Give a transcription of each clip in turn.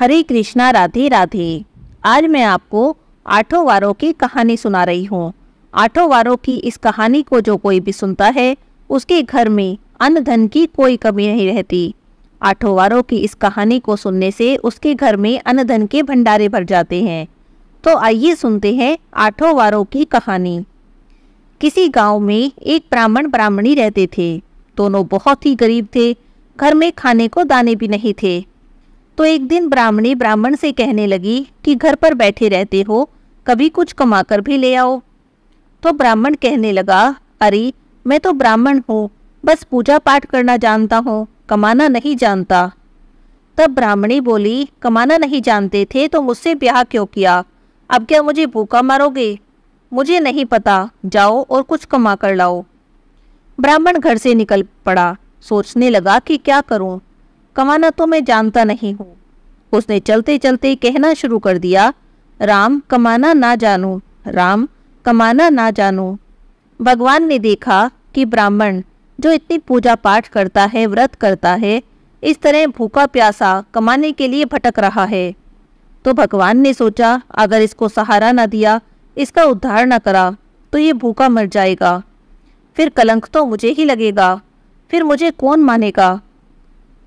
हरे कृष्णा राधे राधे आज मैं आपको आठों वारों की कहानी सुना रही हूँ आठों वारों की इस कहानी को जो कोई भी सुनता है उसके घर में अन्न धन की कोई कमी नहीं रहती आठों वारों की इस कहानी को सुनने से उसके घर में अन्न धन के भंडारे भर जाते हैं तो आइए सुनते हैं आठों वारों की कहानी किसी गांव में एक ब्राह्मण ब्राह्मणी रहते थे दोनों बहुत ही गरीब थे घर में खाने को दाने भी नहीं थे तो एक दिन ब्राह्मणी ब्राह्मण से कहने लगी कि घर पर बैठे रहते हो कभी कुछ कमा कर भी ले आओ तो ब्राह्मण कहने लगा अरे मैं तो ब्राह्मण हूँ बस पूजा पाठ करना जानता हूँ कमाना नहीं जानता तब ब्राह्मणी बोली कमाना नहीं जानते थे तो मुझसे ब्याह क्यों किया अब क्या मुझे भूखा मारोगे मुझे नहीं पता जाओ और कुछ कमा कर लाओ ब्राह्मण घर से निकल पड़ा सोचने लगा कि क्या करूं कमाना तो मैं जानता नहीं हूँ उसने चलते चलते कहना शुरू कर दिया राम कमाना ना जानो राम कमाना ना जानो भगवान ने देखा कि ब्राह्मण जो इतनी पूजा पाठ करता है व्रत करता है इस तरह भूखा प्यासा कमाने के लिए भटक रहा है तो भगवान ने सोचा अगर इसको सहारा ना दिया इसका उद्धार ना करा तो ये भूखा मर जाएगा फिर कलंक तो मुझे ही लगेगा फिर मुझे कौन मानेगा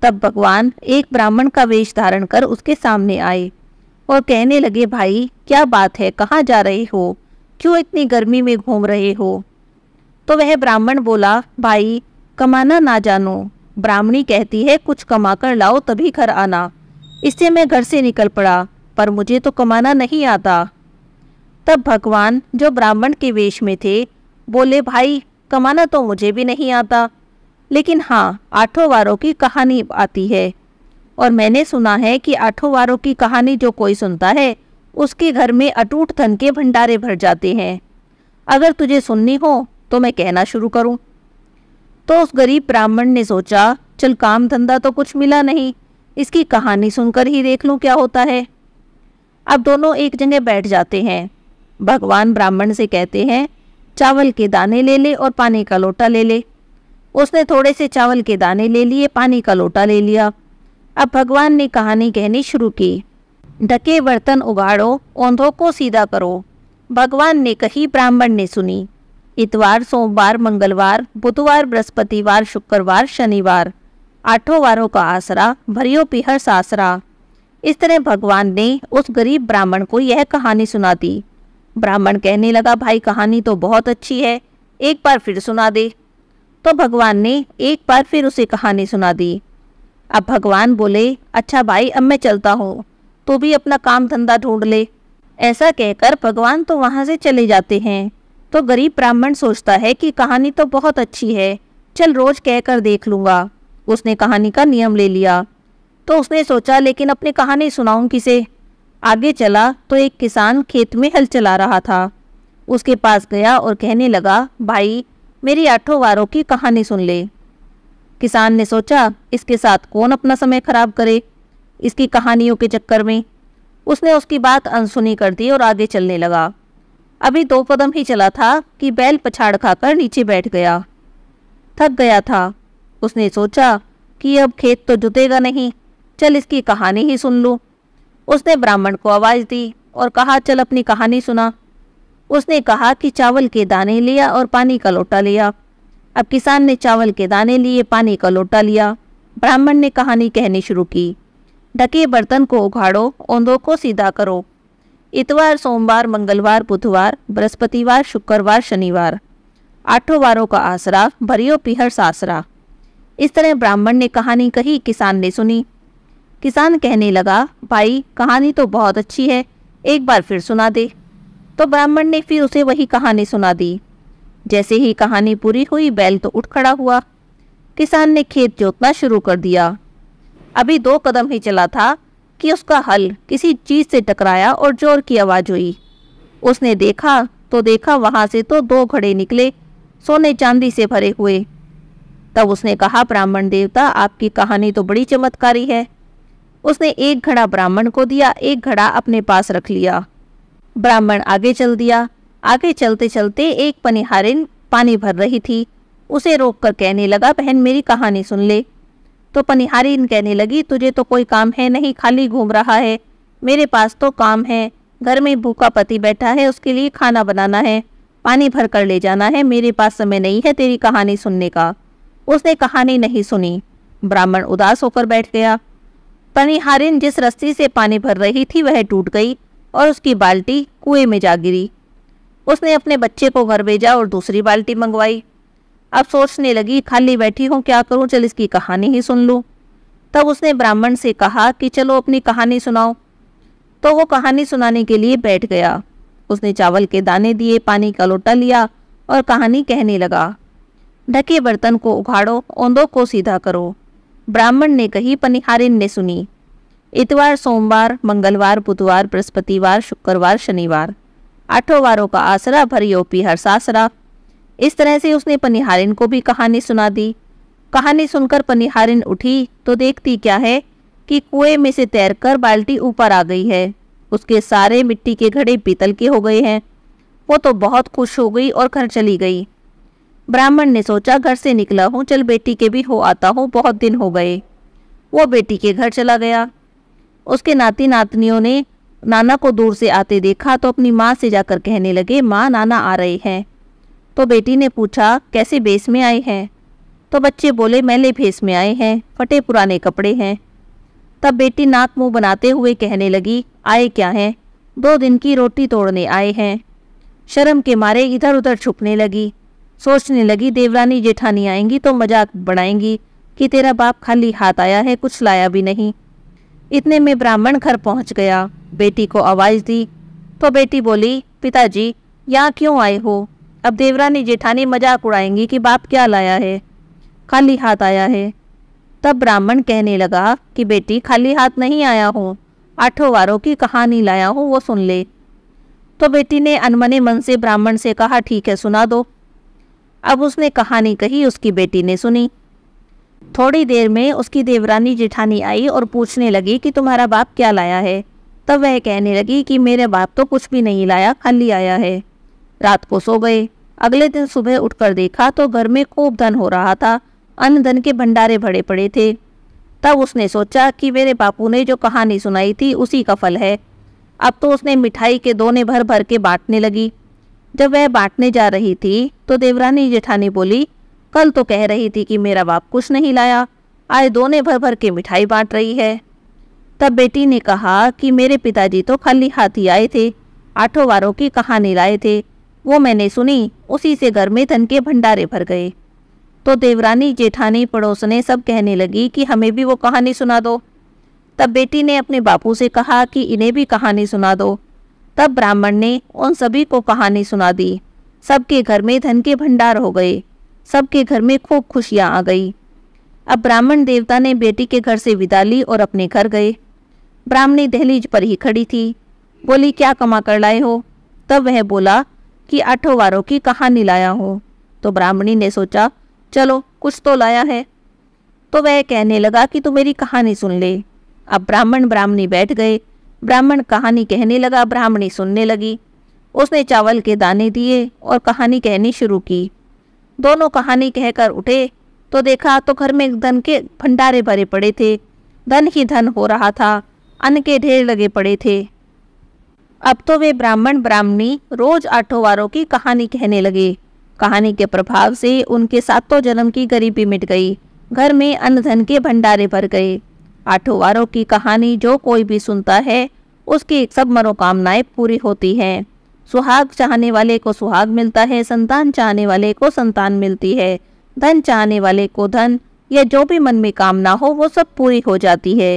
तब भगवान एक ब्राह्मण का वेश धारण कर उसके सामने आए और कहने लगे भाई क्या बात है कहाँ जा रहे हो क्यों इतनी गर्मी में घूम रहे हो तो वह ब्राह्मण बोला भाई कमाना ना जानो ब्राह्मणी कहती है कुछ कमा कर लाओ तभी घर आना इससे मैं घर से निकल पड़ा पर मुझे तो कमाना नहीं आता तब भगवान जो ब्राह्मण के वेश में थे बोले भाई कमाना तो मुझे भी नहीं आता लेकिन हाँ आठों वारों की कहानी आती है और मैंने सुना है कि आठों वारों की कहानी जो कोई सुनता है उसके घर में अटूट धन के भंडारे भर जाते हैं अगर तुझे सुननी हो तो मैं कहना शुरू करूं। तो उस गरीब ब्राह्मण ने सोचा चल काम धंधा तो कुछ मिला नहीं इसकी कहानी सुनकर ही देख लूं क्या होता है अब दोनों एक जगह बैठ जाते हैं भगवान ब्राह्मण से कहते हैं चावल के दाने ले ले और पानी का लोटा ले ले उसने थोड़े से चावल के दाने ले लिए पानी का लोटा ले लिया अब भगवान ने कहानी कहनी शुरू की ढके बर्तन उगाड़ो औंधों को सीधा करो भगवान ने कही ब्राह्मण ने सुनी इतवार सोमवार मंगलवार बुधवार बृहस्पतिवार शुक्रवार शनिवार आठों वारों का आसरा भरियो पिहर सासरा इस तरह भगवान ने उस गरीब ब्राह्मण को यह कहानी सुना दी ब्राह्मण कहने लगा भाई कहानी तो बहुत अच्छी है एक बार फिर सुना दे तो भगवान ने एक बार फिर उसे कहानी सुना दी अब भगवान बोले अच्छा भाई अब मैं चलता हूँ तो भी अपना काम धंधा ढूंढ ले ऐसा कहकर भगवान तो वहां से चले जाते हैं तो गरीब ब्राह्मण सोचता है कि कहानी तो बहुत अच्छी है चल रोज कहकर देख लूंगा उसने कहानी का नियम ले लिया तो उसने सोचा लेकिन अपनी कहानी सुनाऊं किसे आगे चला तो एक किसान खेत में हल चला रहा था उसके पास गया और कहने लगा भाई मेरी आठों वारों की कहानी सुन ले किसान ने सोचा इसके साथ कौन अपना समय खराब करे इसकी कहानियों के चक्कर में उसने उसकी बात अनसुनी कर दी और आगे चलने लगा अभी दो कदम ही चला था कि बैल पछाड़ खाकर नीचे बैठ गया थक गया था उसने सोचा कि अब खेत तो जुतेगा नहीं चल इसकी कहानी ही सुन लूँ उसने ब्राह्मण को आवाज़ दी और कहा चल अपनी कहानी सुना उसने कहा कि चावल के दाने लिया और पानी का लोटा लिया अब किसान ने चावल के दाने लिए पानी का लोटा लिया ब्राह्मण ने कहानी कहनी शुरू की ढके बर्तन को उघाड़ो औंधों को सीधा करो इतवार सोमवार मंगलवार बुधवार बृहस्पतिवार शुक्रवार शनिवार आठों वारों का आसरा भरियो पिहर सासरा इस तरह ब्राह्मण ने कहानी कही किसान ने सुनी किसान कहने लगा भाई कहानी तो बहुत अच्छी है एक बार फिर सुना दे तो ब्राह्मण ने फिर उसे वही कहानी सुना दी जैसे ही कहानी पूरी हुई बैल तो उठ खड़ा हुआ किसान ने खेत जोतना शुरू कर दिया अभी दो कदम ही चला था कि उसका हल किसी चीज़ से टकराया और जोर की आवाज़ हुई उसने देखा तो देखा वहां से तो दो घड़े निकले सोने चांदी से भरे हुए तब उसने कहा ब्राह्मण देवता आपकी कहानी तो बड़ी चमत्कारी है उसने एक घड़ा ब्राह्मण को दिया एक घड़ा अपने पास रख लिया ब्राह्मण आगे चल दिया आगे चलते चलते एक पनिहारिन पानी भर रही थी उसे रोक कर कहने लगा बहन मेरी कहानी सुन ले तो पनिहारिन कहने लगी तुझे तो कोई काम है नहीं खाली घूम रहा है मेरे पास तो काम है घर में भूखा पति बैठा है उसके लिए खाना बनाना है पानी भर कर ले जाना है मेरे पास समय नहीं है तेरी कहानी सुनने का उसने कहानी नहीं सुनी ब्राह्मण उदास होकर बैठ गया पनिहारिन जिस रस्सी से पानी भर रही थी वह टूट गई और उसकी बाल्टी कुएं में जा गिरी उसने अपने बच्चे को घर भेजा और दूसरी बाल्टी मंगवाई अब सोचने लगी खाली बैठी हूँ क्या करूँ चल इसकी कहानी ही सुन लूँ तब उसने ब्राह्मण से कहा कि चलो अपनी कहानी सुनाओ तो वो कहानी सुनाने के लिए बैठ गया उसने चावल के दाने दिए पानी का लोटा लिया और कहानी कहने लगा ढके बर्तन को उघाड़ो औंदों को सीधा करो ब्राह्मण ने कही पनिहारिन ने सुनी इतवार सोमवार मंगलवार बुधवार बृहस्पतिवार शुक्रवार शनिवार आठों वारों का आसरा हर सासरा इस तरह से उसने पनिहारिन को भी कहानी सुना दी कहानी सुनकर पनिहारिन उठी तो देखती क्या है कि कुएं में से तैरकर बाल्टी ऊपर आ गई है उसके सारे मिट्टी के घड़े पीतल के हो गए हैं वो तो बहुत खुश हो गई और घर चली गई ब्राह्मण ने सोचा घर से निकला हूँ चल बेटी के भी हो आता हूँ बहुत दिन हो गए वो बेटी के घर चला गया उसके नाती नातनियों ने नाना को दूर से आते देखा तो अपनी माँ से जाकर कहने लगे माँ नाना आ रहे हैं तो बेटी ने पूछा कैसे भेस में आए हैं तो बच्चे बोले मैले भेस में आए हैं फटे पुराने कपड़े हैं तब बेटी नाक मुंह बनाते हुए कहने लगी आए क्या हैं दो दिन की रोटी तोड़ने आए हैं शर्म के मारे इधर उधर छुपने लगी सोचने लगी देवरानी जेठानी आएंगी तो मजाक बनाएंगी कि तेरा बाप खाली हाथ आया है कुछ लाया भी नहीं इतने में ब्राह्मण घर पहुंच गया बेटी को आवाज़ दी तो बेटी बोली पिताजी यहाँ क्यों आए हो अब देवरानी जेठानी मजाक उड़ाएंगी कि बाप क्या लाया है खाली हाथ आया है तब ब्राह्मण कहने लगा कि बेटी खाली हाथ नहीं आया हूँ आठों वारों की कहानी लाया हूँ वो सुन ले तो बेटी ने अनमने मन से ब्राह्मण से कहा ठीक है सुना दो अब उसने कहानी कही उसकी बेटी ने सुनी थोड़ी देर में उसकी देवरानी जेठानी आई और पूछने लगी कि तुम्हारा बाप क्या लाया है तब वह कहने लगी कि मेरे बाप तो कुछ भी नहीं लाया खाली आया है रात को सो गए अगले दिन सुबह उठकर देखा तो घर में खूब धन हो रहा था अन्न धन के भंडारे भरे पड़े थे तब उसने सोचा कि मेरे बापू ने जो कहानी सुनाई थी उसी का फल है अब तो उसने मिठाई के दोने भर भर के बांटने लगी जब वह बांटने जा रही थी तो देवरानी जेठानी बोली कल तो कह रही थी कि मेरा बाप कुछ नहीं लाया आज दोनों भर भर के मिठाई बांट रही है तब बेटी ने कहा कि मेरे पिताजी तो खाली हाथी आए थे आठों वारों की कहानी लाए थे वो मैंने सुनी उसी से घर में धन के भंडारे भर गए तो देवरानी जेठानी पड़ोस ने सब कहने लगी कि हमें भी वो कहानी सुना दो तब बेटी ने अपने बापू से कहा कि इन्हें भी कहानी सुना दो तब ब्राह्मण ने उन सभी को कहानी सुना दी सबके घर में धन के भंडार हो गए सबके घर में खूब खुशियाँ आ गई अब ब्राह्मण देवता ने बेटी के घर से विदा ली और अपने घर गए ब्राह्मणी दहलीज पर ही खड़ी थी बोली क्या कमा कर लाए हो तब वह बोला कि आठों वारों की कहानी लाया हो तो ब्राह्मणी ने सोचा चलो कुछ तो लाया है तो वह कहने लगा कि तू मेरी कहानी सुन ले अब ब्राह्मण ब्राह्मणी बैठ गए ब्राह्मण कहानी कहने लगा ब्राह्मणी सुनने लगी उसने चावल के दाने दिए और कहानी कहनी शुरू की दोनों कहानी कहकर उठे तो देखा तो घर में धन के भंडारे भरे पड़े थे धन ही धन हो रहा था अन्न के ढेर लगे पड़े थे अब तो वे ब्राह्मण ब्राह्मणी रोज आठों वारों की कहानी कहने लगे कहानी के प्रभाव से उनके सातों जन्म की गरीबी मिट गई घर में अन्न धन के भंडारे भर गए आठों वारों की कहानी जो कोई भी सुनता है उसकी सब मनोकामनाएं पूरी होती हैं सुहाग चाहने वाले को सुहाग मिलता है संतान चाहने वाले को संतान मिलती है धन चाहने वाले को धन या जो भी मन में कामना हो वो सब पूरी हो जाती है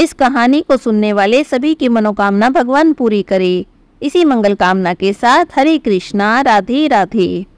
इस कहानी को सुनने वाले सभी की मनोकामना भगवान पूरी करे इसी मंगल कामना के साथ हरे कृष्णा राधे राधे